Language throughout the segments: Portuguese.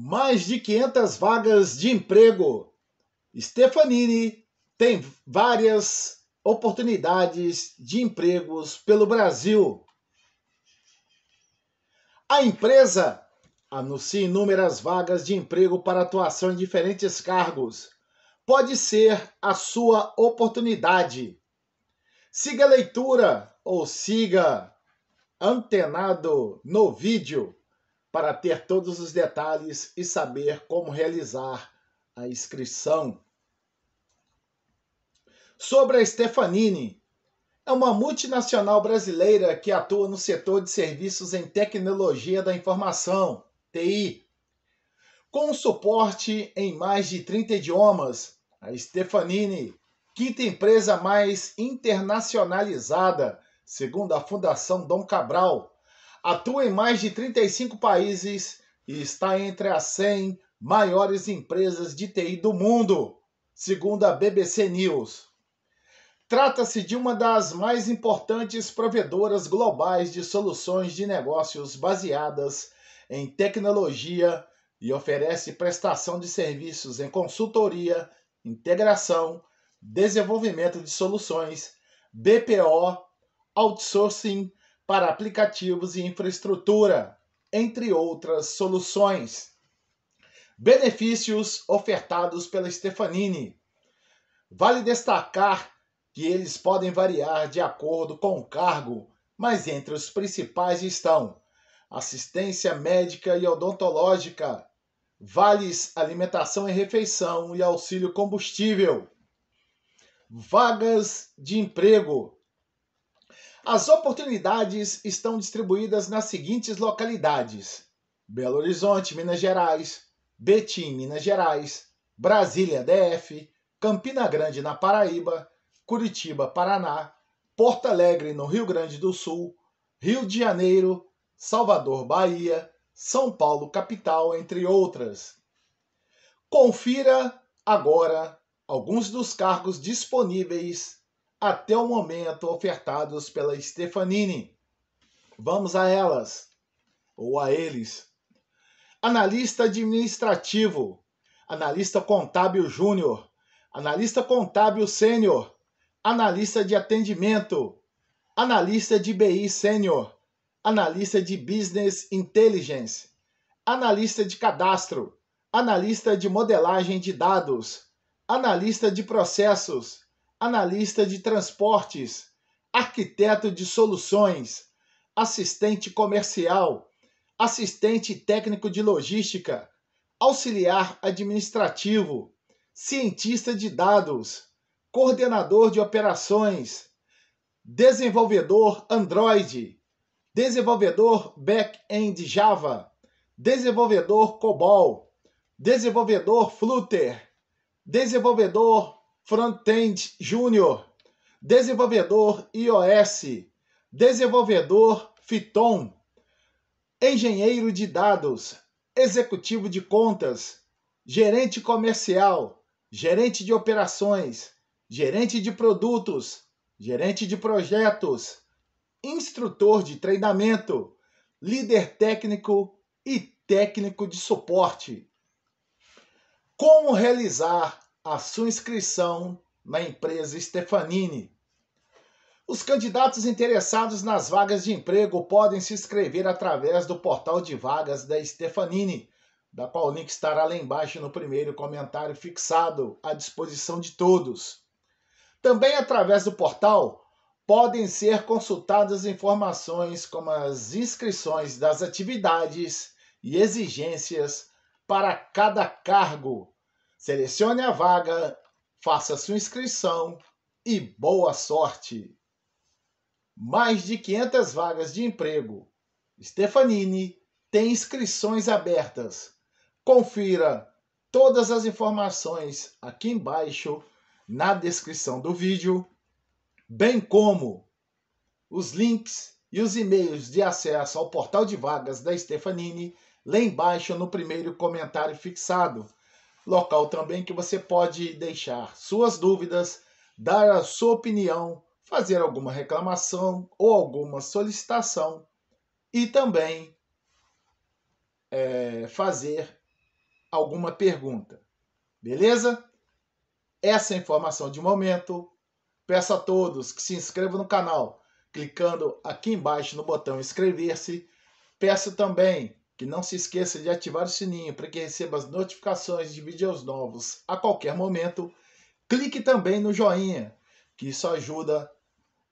mais de 500 vagas de emprego. Stefanini tem várias oportunidades de empregos pelo Brasil. A empresa anuncia inúmeras vagas de emprego para atuação em diferentes cargos. Pode ser a sua oportunidade. Siga a leitura ou siga antenado no vídeo para ter todos os detalhes e saber como realizar a inscrição. Sobre a Stefanini, é uma multinacional brasileira que atua no setor de serviços em tecnologia da informação, TI. Com suporte em mais de 30 idiomas, a Stefanini, quinta empresa mais internacionalizada, segundo a Fundação Dom Cabral, atua em mais de 35 países e está entre as 100 maiores empresas de TI do mundo, segundo a BBC News. Trata-se de uma das mais importantes provedoras globais de soluções de negócios baseadas em tecnologia e oferece prestação de serviços em consultoria, integração, desenvolvimento de soluções, BPO, outsourcing para aplicativos e infraestrutura, entre outras soluções. Benefícios ofertados pela Stefanini. Vale destacar que eles podem variar de acordo com o cargo, mas entre os principais estão assistência médica e odontológica, vales alimentação e refeição e auxílio combustível, vagas de emprego, as oportunidades estão distribuídas nas seguintes localidades: Belo Horizonte, Minas Gerais, Betim, Minas Gerais, Brasília, DF, Campina Grande, na Paraíba, Curitiba, Paraná, Porto Alegre, no Rio Grande do Sul, Rio de Janeiro, Salvador, Bahia, São Paulo, capital, entre outras. Confira agora alguns dos cargos disponíveis até o momento ofertados pela Stefanini. Vamos a elas, ou a eles. Analista administrativo, analista contábil júnior, analista contábil sênior, analista de atendimento, analista de BI sênior, analista de business intelligence, analista de cadastro, analista de modelagem de dados, analista de processos, analista de transportes, arquiteto de soluções, assistente comercial, assistente técnico de logística, auxiliar administrativo, cientista de dados, coordenador de operações, desenvolvedor Android, desenvolvedor back-end Java, desenvolvedor COBOL, desenvolvedor Flutter, desenvolvedor Frontend Júnior, desenvolvedor iOS, desenvolvedor Fiton, engenheiro de dados, executivo de contas, gerente comercial, gerente de operações, gerente de produtos, gerente de projetos, instrutor de treinamento, líder técnico e técnico de suporte. Como realizar a sua inscrição na empresa Stefanini. Os candidatos interessados nas vagas de emprego podem se inscrever através do portal de vagas da Stefanini, da qual o link estará lá embaixo no primeiro comentário fixado, à disposição de todos. Também através do portal podem ser consultadas informações como as inscrições das atividades e exigências para cada cargo Selecione a vaga, faça sua inscrição e boa sorte! Mais de 500 vagas de emprego. Stefanini tem inscrições abertas. Confira todas as informações aqui embaixo na descrição do vídeo, bem como os links e os e-mails de acesso ao portal de vagas da Stefanini lá embaixo no primeiro comentário fixado local também que você pode deixar suas dúvidas, dar a sua opinião, fazer alguma reclamação ou alguma solicitação e também é, fazer alguma pergunta. Beleza? Essa é a informação de momento. Peço a todos que se inscrevam no canal clicando aqui embaixo no botão inscrever-se. Peço também que não se esqueça de ativar o sininho para que receba as notificações de vídeos novos a qualquer momento. Clique também no joinha, que isso ajuda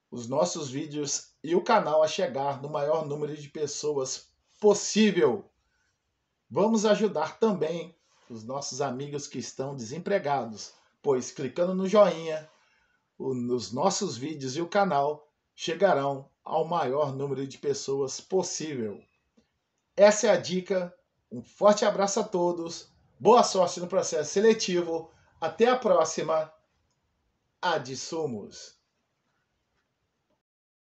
os nossos vídeos e o canal a chegar no maior número de pessoas possível. Vamos ajudar também os nossos amigos que estão desempregados, pois clicando no joinha, os nossos vídeos e o canal chegarão ao maior número de pessoas possível. Essa é a dica. Um forte abraço a todos. Boa sorte no processo seletivo. Até a próxima. Adiçamos.